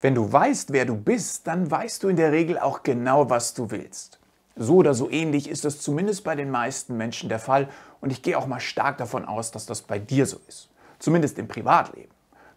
Wenn du weißt, wer du bist, dann weißt du in der Regel auch genau, was du willst. So oder so ähnlich ist das zumindest bei den meisten Menschen der Fall und ich gehe auch mal stark davon aus, dass das bei dir so ist. Zumindest im Privatleben.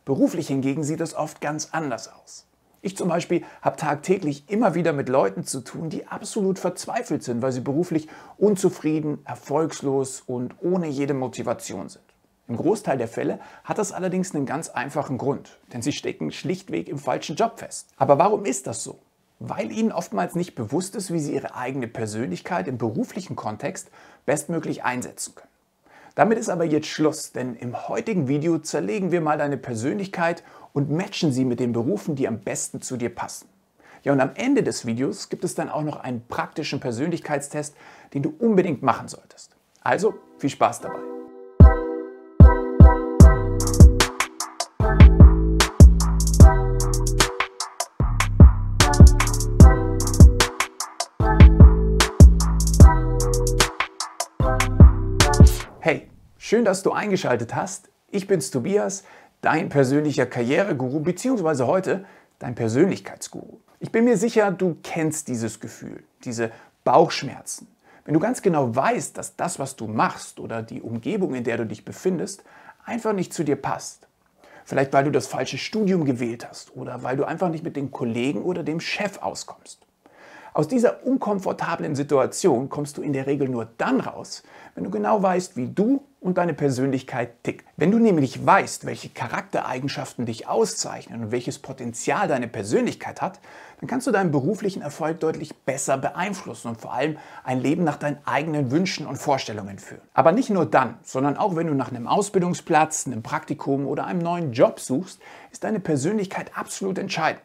Beruflich hingegen sieht das oft ganz anders aus. Ich zum Beispiel habe tagtäglich immer wieder mit Leuten zu tun, die absolut verzweifelt sind, weil sie beruflich unzufrieden, erfolgslos und ohne jede Motivation sind. Im Großteil der Fälle hat das allerdings einen ganz einfachen Grund, denn sie stecken schlichtweg im falschen Job fest. Aber warum ist das so? Weil ihnen oftmals nicht bewusst ist, wie sie ihre eigene Persönlichkeit im beruflichen Kontext bestmöglich einsetzen können. Damit ist aber jetzt Schluss, denn im heutigen Video zerlegen wir mal deine Persönlichkeit und matchen sie mit den Berufen, die am besten zu dir passen. Ja, und am Ende des Videos gibt es dann auch noch einen praktischen Persönlichkeitstest, den du unbedingt machen solltest. Also viel Spaß dabei! Hey, schön, dass du eingeschaltet hast. Ich bin's Tobias, dein persönlicher Karriereguru bzw. heute dein Persönlichkeitsguru. Ich bin mir sicher, du kennst dieses Gefühl, diese Bauchschmerzen. Wenn du ganz genau weißt, dass das, was du machst oder die Umgebung, in der du dich befindest, einfach nicht zu dir passt. Vielleicht weil du das falsche Studium gewählt hast oder weil du einfach nicht mit den Kollegen oder dem Chef auskommst. Aus dieser unkomfortablen Situation kommst du in der Regel nur dann raus, wenn du genau weißt, wie du und deine Persönlichkeit tickt. Wenn du nämlich weißt, welche Charaktereigenschaften dich auszeichnen und welches Potenzial deine Persönlichkeit hat, dann kannst du deinen beruflichen Erfolg deutlich besser beeinflussen und vor allem ein Leben nach deinen eigenen Wünschen und Vorstellungen führen. Aber nicht nur dann, sondern auch wenn du nach einem Ausbildungsplatz, einem Praktikum oder einem neuen Job suchst, ist deine Persönlichkeit absolut entscheidend.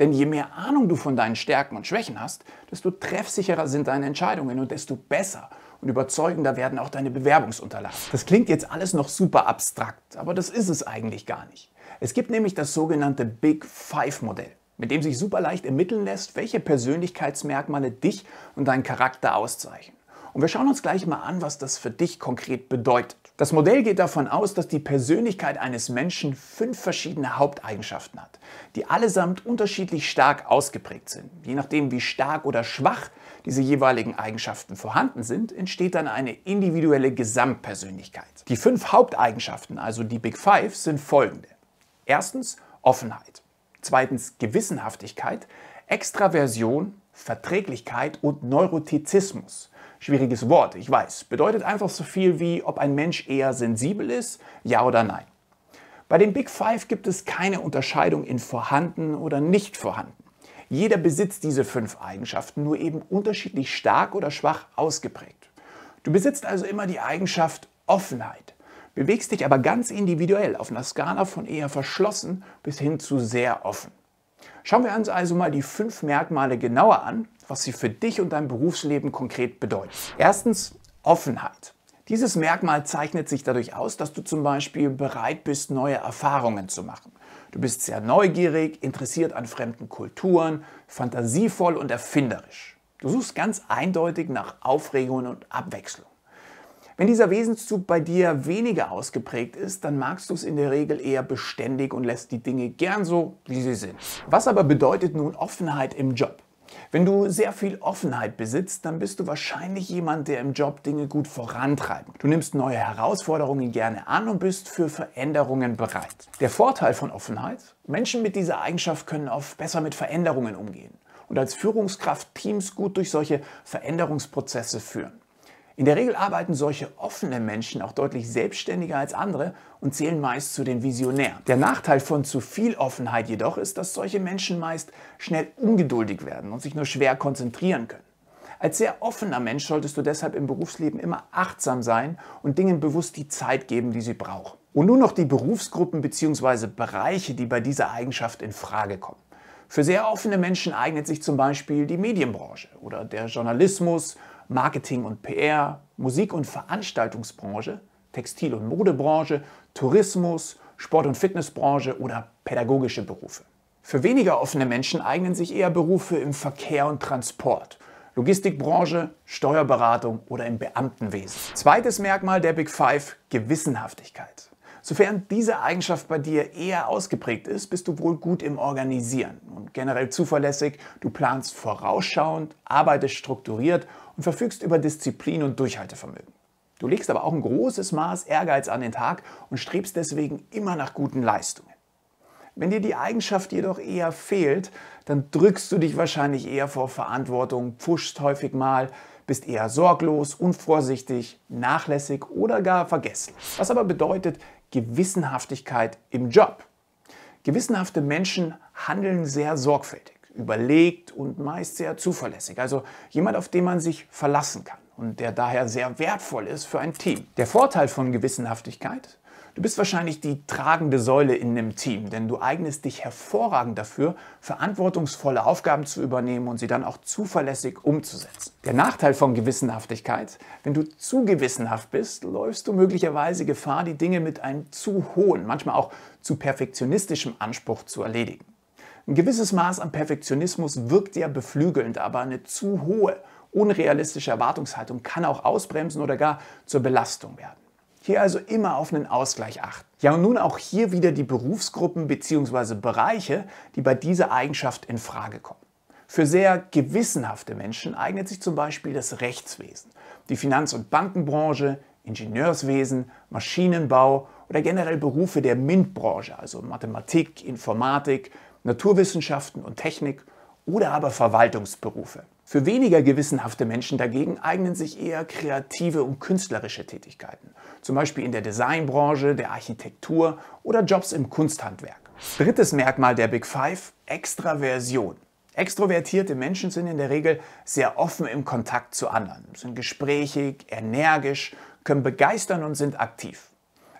Denn je mehr Ahnung du von deinen Stärken und Schwächen hast, desto treffsicherer sind deine Entscheidungen und desto besser und überzeugender werden auch deine Bewerbungsunterlagen. Das klingt jetzt alles noch super abstrakt, aber das ist es eigentlich gar nicht. Es gibt nämlich das sogenannte Big Five Modell, mit dem sich super leicht ermitteln lässt, welche Persönlichkeitsmerkmale dich und deinen Charakter auszeichnen. Und wir schauen uns gleich mal an, was das für dich konkret bedeutet. Das Modell geht davon aus, dass die Persönlichkeit eines Menschen fünf verschiedene Haupteigenschaften hat, die allesamt unterschiedlich stark ausgeprägt sind. Je nachdem, wie stark oder schwach diese jeweiligen Eigenschaften vorhanden sind, entsteht dann eine individuelle Gesamtpersönlichkeit. Die fünf Haupteigenschaften, also die Big Five, sind folgende. Erstens Offenheit, zweitens Gewissenhaftigkeit, Extraversion, Verträglichkeit und Neurotizismus. Schwieriges Wort, ich weiß. Bedeutet einfach so viel wie, ob ein Mensch eher sensibel ist, ja oder nein. Bei den Big Five gibt es keine Unterscheidung in vorhanden oder nicht vorhanden. Jeder besitzt diese fünf Eigenschaften, nur eben unterschiedlich stark oder schwach ausgeprägt. Du besitzt also immer die Eigenschaft Offenheit, bewegst dich aber ganz individuell auf einer Skala von eher verschlossen bis hin zu sehr offen. Schauen wir uns also mal die fünf Merkmale genauer an, was sie für dich und dein Berufsleben konkret bedeuten. Erstens Offenheit. Dieses Merkmal zeichnet sich dadurch aus, dass du zum Beispiel bereit bist, neue Erfahrungen zu machen. Du bist sehr neugierig, interessiert an fremden Kulturen, fantasievoll und erfinderisch. Du suchst ganz eindeutig nach Aufregungen und Abwechslung. Wenn dieser Wesenszug bei dir weniger ausgeprägt ist, dann magst du es in der Regel eher beständig und lässt die Dinge gern so, wie sie sind. Was aber bedeutet nun Offenheit im Job? Wenn du sehr viel Offenheit besitzt, dann bist du wahrscheinlich jemand, der im Job Dinge gut vorantreibt. Du nimmst neue Herausforderungen gerne an und bist für Veränderungen bereit. Der Vorteil von Offenheit? Menschen mit dieser Eigenschaft können oft besser mit Veränderungen umgehen und als Führungskraft Teams gut durch solche Veränderungsprozesse führen. In der Regel arbeiten solche offenen Menschen auch deutlich selbstständiger als andere und zählen meist zu den Visionären. Der Nachteil von zu viel Offenheit jedoch ist, dass solche Menschen meist schnell ungeduldig werden und sich nur schwer konzentrieren können. Als sehr offener Mensch solltest du deshalb im Berufsleben immer achtsam sein und Dingen bewusst die Zeit geben, die sie brauchen. Und nur noch die Berufsgruppen bzw. Bereiche, die bei dieser Eigenschaft in Frage kommen. Für sehr offene Menschen eignet sich zum Beispiel die Medienbranche oder der Journalismus Marketing und PR, Musik- und Veranstaltungsbranche, Textil- und Modebranche, Tourismus, Sport- und Fitnessbranche oder pädagogische Berufe. Für weniger offene Menschen eignen sich eher Berufe im Verkehr und Transport, Logistikbranche, Steuerberatung oder im Beamtenwesen. Zweites Merkmal der Big Five, Gewissenhaftigkeit. Sofern diese Eigenschaft bei dir eher ausgeprägt ist, bist du wohl gut im Organisieren und generell zuverlässig. Du planst vorausschauend, arbeitest strukturiert und verfügst über Disziplin und Durchhaltevermögen. Du legst aber auch ein großes Maß Ehrgeiz an den Tag und strebst deswegen immer nach guten Leistungen. Wenn dir die Eigenschaft jedoch eher fehlt, dann drückst du dich wahrscheinlich eher vor Verantwortung, pfuschst häufig mal, bist eher sorglos, unvorsichtig, nachlässig oder gar vergesslich. Was aber bedeutet Gewissenhaftigkeit im Job. Gewissenhafte Menschen handeln sehr sorgfältig überlegt und meist sehr zuverlässig. Also jemand, auf den man sich verlassen kann und der daher sehr wertvoll ist für ein Team. Der Vorteil von Gewissenhaftigkeit, du bist wahrscheinlich die tragende Säule in einem Team, denn du eignest dich hervorragend dafür, verantwortungsvolle Aufgaben zu übernehmen und sie dann auch zuverlässig umzusetzen. Der Nachteil von Gewissenhaftigkeit, wenn du zu gewissenhaft bist, läufst du möglicherweise Gefahr, die Dinge mit einem zu hohen, manchmal auch zu perfektionistischem Anspruch zu erledigen. Ein gewisses Maß an Perfektionismus wirkt ja beflügelnd, aber eine zu hohe, unrealistische Erwartungshaltung kann auch ausbremsen oder gar zur Belastung werden. Hier also immer auf einen Ausgleich achten. Ja, und nun auch hier wieder die Berufsgruppen bzw. Bereiche, die bei dieser Eigenschaft in Frage kommen. Für sehr gewissenhafte Menschen eignet sich zum Beispiel das Rechtswesen, die Finanz- und Bankenbranche, Ingenieurswesen, Maschinenbau oder generell Berufe der MINT-Branche, also Mathematik, Informatik, Naturwissenschaften und Technik oder aber Verwaltungsberufe. Für weniger gewissenhafte Menschen dagegen eignen sich eher kreative und künstlerische Tätigkeiten, zum Beispiel in der Designbranche, der Architektur oder Jobs im Kunsthandwerk. Drittes Merkmal der Big Five, Extraversion. Extrovertierte Menschen sind in der Regel sehr offen im Kontakt zu anderen, sind gesprächig, energisch, können begeistern und sind aktiv.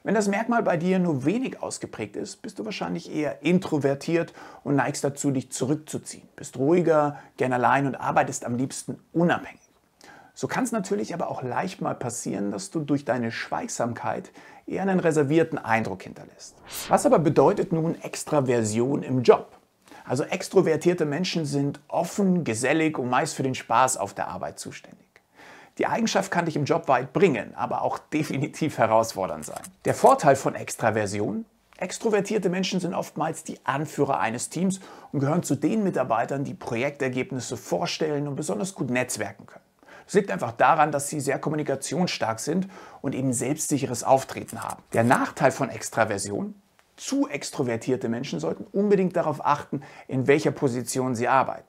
Wenn das Merkmal bei dir nur wenig ausgeprägt ist, bist du wahrscheinlich eher introvertiert und neigst dazu, dich zurückzuziehen, bist ruhiger, gern allein und arbeitest am liebsten unabhängig. So kann es natürlich aber auch leicht mal passieren, dass du durch deine Schweigsamkeit eher einen reservierten Eindruck hinterlässt. Was aber bedeutet nun Extraversion im Job? Also extrovertierte Menschen sind offen, gesellig und meist für den Spaß auf der Arbeit zuständig. Die Eigenschaft kann dich im Job weit bringen, aber auch definitiv herausfordernd sein. Der Vorteil von Extraversion? Extrovertierte Menschen sind oftmals die Anführer eines Teams und gehören zu den Mitarbeitern, die Projektergebnisse vorstellen und besonders gut netzwerken können. Das liegt einfach daran, dass sie sehr kommunikationsstark sind und eben selbstsicheres Auftreten haben. Der Nachteil von Extraversion? Zu extrovertierte Menschen sollten unbedingt darauf achten, in welcher Position sie arbeiten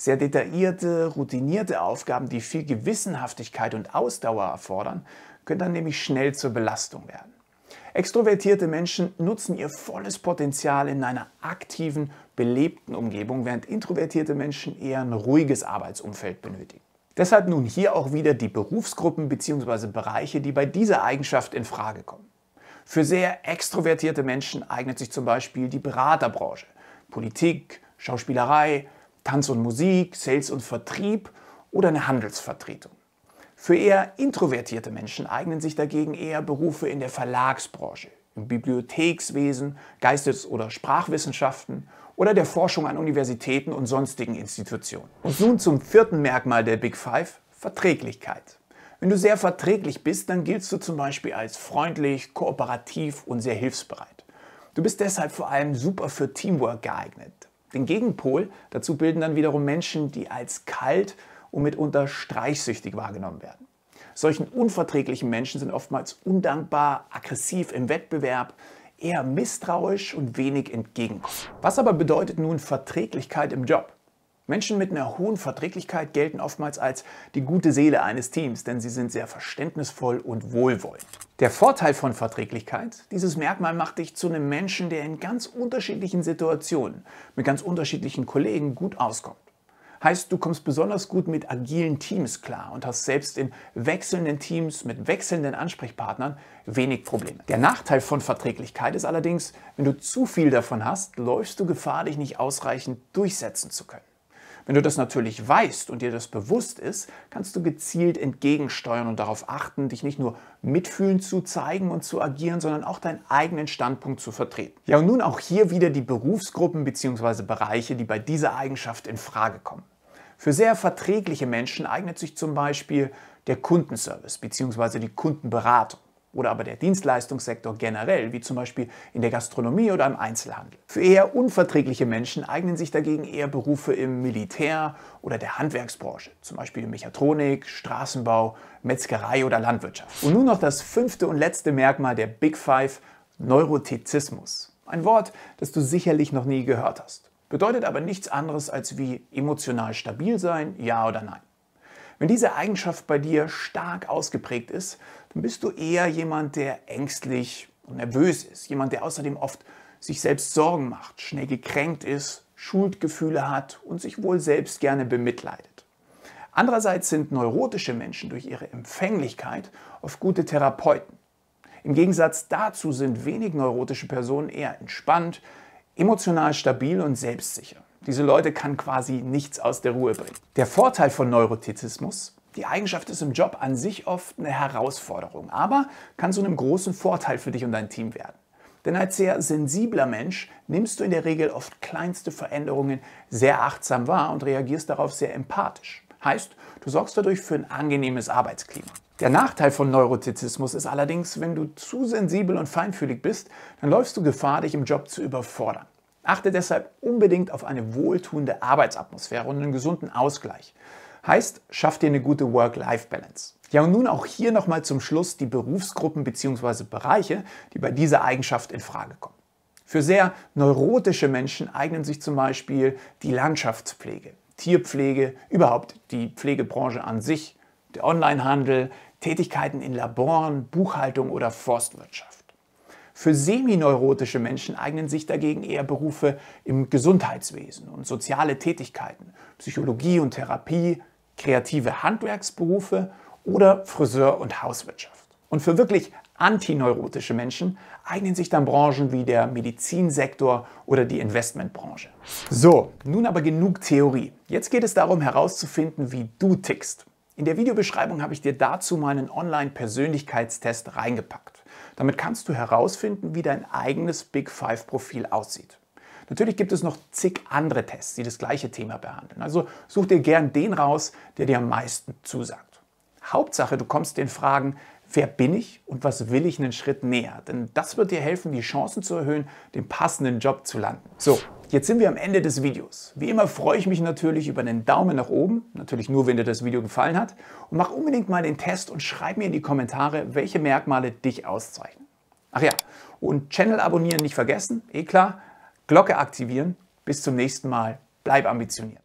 sehr detaillierte, routinierte Aufgaben, die viel Gewissenhaftigkeit und Ausdauer erfordern, können dann nämlich schnell zur Belastung werden. Extrovertierte Menschen nutzen ihr volles Potenzial in einer aktiven, belebten Umgebung, während introvertierte Menschen eher ein ruhiges Arbeitsumfeld benötigen. Deshalb nun hier auch wieder die Berufsgruppen bzw. Bereiche, die bei dieser Eigenschaft in Frage kommen. Für sehr extrovertierte Menschen eignet sich zum Beispiel die Beraterbranche, Politik, Schauspielerei, Tanz und Musik, Sales und Vertrieb oder eine Handelsvertretung. Für eher introvertierte Menschen eignen sich dagegen eher Berufe in der Verlagsbranche, im Bibliothekswesen, Geistes- oder Sprachwissenschaften oder der Forschung an Universitäten und sonstigen Institutionen. Und nun zum vierten Merkmal der Big Five, Verträglichkeit. Wenn du sehr verträglich bist, dann giltst du zum Beispiel als freundlich, kooperativ und sehr hilfsbereit. Du bist deshalb vor allem super für Teamwork geeignet. Den Gegenpol dazu bilden dann wiederum Menschen, die als kalt und mitunter streichsüchtig wahrgenommen werden. Solchen unverträglichen Menschen sind oftmals undankbar, aggressiv im Wettbewerb, eher misstrauisch und wenig entgegenkommen. Was aber bedeutet nun Verträglichkeit im Job? Menschen mit einer hohen Verträglichkeit gelten oftmals als die gute Seele eines Teams, denn sie sind sehr verständnisvoll und wohlwollend. Der Vorteil von Verträglichkeit, dieses Merkmal macht dich zu einem Menschen, der in ganz unterschiedlichen Situationen mit ganz unterschiedlichen Kollegen gut auskommt. Heißt, du kommst besonders gut mit agilen Teams klar und hast selbst in wechselnden Teams mit wechselnden Ansprechpartnern wenig Probleme. Der Nachteil von Verträglichkeit ist allerdings, wenn du zu viel davon hast, läufst du Gefahr, dich nicht ausreichend durchsetzen zu können. Wenn du das natürlich weißt und dir das bewusst ist, kannst du gezielt entgegensteuern und darauf achten, dich nicht nur mitfühlend zu zeigen und zu agieren, sondern auch deinen eigenen Standpunkt zu vertreten. Ja, und nun auch hier wieder die Berufsgruppen bzw. Bereiche, die bei dieser Eigenschaft in Frage kommen. Für sehr verträgliche Menschen eignet sich zum Beispiel der Kundenservice bzw. die Kundenberatung oder aber der Dienstleistungssektor generell, wie zum Beispiel in der Gastronomie oder im Einzelhandel. Für eher unverträgliche Menschen eignen sich dagegen eher Berufe im Militär oder der Handwerksbranche, zum Beispiel Mechatronik, Straßenbau, Metzgerei oder Landwirtschaft. Und nun noch das fünfte und letzte Merkmal der Big Five, Neurotizismus. Ein Wort, das du sicherlich noch nie gehört hast. Bedeutet aber nichts anderes als wie emotional stabil sein, ja oder nein. Wenn diese Eigenschaft bei dir stark ausgeprägt ist, dann bist du eher jemand, der ängstlich und nervös ist, jemand, der außerdem oft sich selbst Sorgen macht, schnell gekränkt ist, Schuldgefühle hat und sich wohl selbst gerne bemitleidet. Andererseits sind neurotische Menschen durch ihre Empfänglichkeit oft gute Therapeuten. Im Gegensatz dazu sind wenig neurotische Personen eher entspannt, emotional stabil und selbstsicher. Diese Leute kann quasi nichts aus der Ruhe bringen. Der Vorteil von Neurotizismus, die Eigenschaft ist im Job an sich oft eine Herausforderung, aber kann zu einem großen Vorteil für dich und dein Team werden. Denn als sehr sensibler Mensch nimmst du in der Regel oft kleinste Veränderungen sehr achtsam wahr und reagierst darauf sehr empathisch. Heißt, du sorgst dadurch für ein angenehmes Arbeitsklima. Der Nachteil von Neurotizismus ist allerdings, wenn du zu sensibel und feinfühlig bist, dann läufst du Gefahr, dich im Job zu überfordern. Achte deshalb unbedingt auf eine wohltuende Arbeitsatmosphäre und einen gesunden Ausgleich. Heißt, schaff dir eine gute Work-Life-Balance. Ja, und nun auch hier nochmal zum Schluss die Berufsgruppen bzw. Bereiche, die bei dieser Eigenschaft in Frage kommen. Für sehr neurotische Menschen eignen sich zum Beispiel die Landschaftspflege, Tierpflege, überhaupt die Pflegebranche an sich, der Onlinehandel, Tätigkeiten in Laboren, Buchhaltung oder Forstwirtschaft. Für semineurotische Menschen eignen sich dagegen eher Berufe im Gesundheitswesen und soziale Tätigkeiten, Psychologie und Therapie, kreative Handwerksberufe oder Friseur und Hauswirtschaft. Und für wirklich antineurotische Menschen eignen sich dann Branchen wie der Medizinsektor oder die Investmentbranche. So, nun aber genug Theorie. Jetzt geht es darum herauszufinden, wie du tickst. In der Videobeschreibung habe ich dir dazu meinen Online-Persönlichkeitstest reingepackt. Damit kannst du herausfinden, wie dein eigenes Big Five-Profil aussieht. Natürlich gibt es noch zig andere Tests, die das gleiche Thema behandeln. Also such dir gern den raus, der dir am meisten zusagt. Hauptsache, du kommst den Fragen, wer bin ich und was will ich einen Schritt näher? Denn das wird dir helfen, die Chancen zu erhöhen, den passenden Job zu landen. So, Jetzt sind wir am Ende des Videos. Wie immer freue ich mich natürlich über einen Daumen nach oben, natürlich nur, wenn dir das Video gefallen hat. Und mach unbedingt mal den Test und schreib mir in die Kommentare, welche Merkmale dich auszeichnen. Ach ja, und Channel abonnieren nicht vergessen, eh klar. Glocke aktivieren. Bis zum nächsten Mal. Bleib ambitioniert.